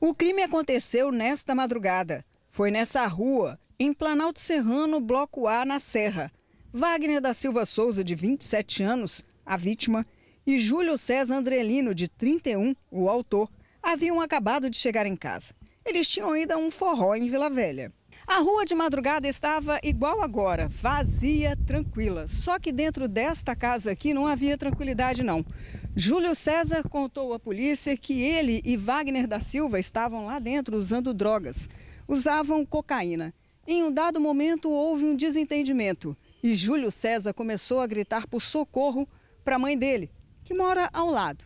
O crime aconteceu nesta madrugada. Foi nessa rua, em Planalto Serrano, Bloco A, na Serra. Wagner da Silva Souza, de 27 anos, a vítima, e Júlio César Andrelino, de 31, o autor, haviam acabado de chegar em casa eles tinham ido a um forró em Vila Velha. A rua de madrugada estava igual agora, vazia, tranquila. Só que dentro desta casa aqui não havia tranquilidade, não. Júlio César contou à polícia que ele e Wagner da Silva estavam lá dentro usando drogas. Usavam cocaína. Em um dado momento houve um desentendimento e Júlio César começou a gritar por socorro para a mãe dele, que mora ao lado.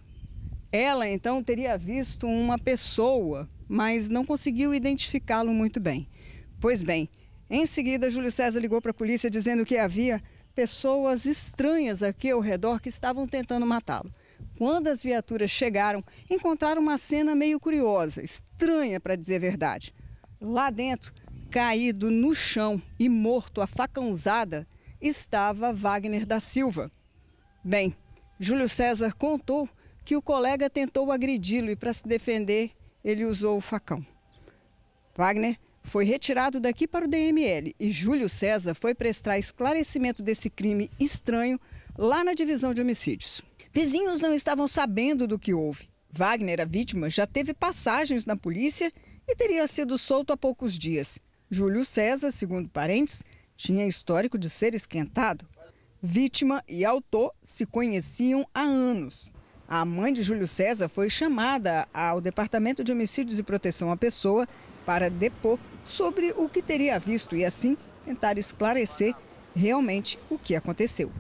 Ela então teria visto uma pessoa mas não conseguiu identificá-lo muito bem. Pois bem, em seguida, Júlio César ligou para a polícia dizendo que havia pessoas estranhas aqui ao redor que estavam tentando matá-lo. Quando as viaturas chegaram, encontraram uma cena meio curiosa, estranha para dizer a verdade. Lá dentro, caído no chão e morto a facãozada, estava Wagner da Silva. Bem, Júlio César contou que o colega tentou agredi-lo e, para se defender, ele usou o facão. Wagner foi retirado daqui para o DML e Júlio César foi prestar esclarecimento desse crime estranho lá na divisão de homicídios. Vizinhos não estavam sabendo do que houve. Wagner, a vítima, já teve passagens na polícia e teria sido solto há poucos dias. Júlio César, segundo parentes, tinha histórico de ser esquentado. Vítima e autor se conheciam há anos. A mãe de Júlio César foi chamada ao Departamento de Homicídios e Proteção à Pessoa para depor sobre o que teria visto e assim tentar esclarecer realmente o que aconteceu.